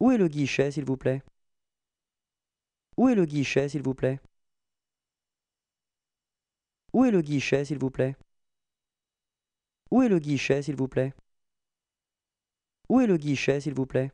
Où est le guichet, s'il vous plaît Où est le guichet, s'il vous plaît Où est le guichet, s'il vous plaît Où est le guichet, s'il vous plaît Où est le guichet, s'il vous plaît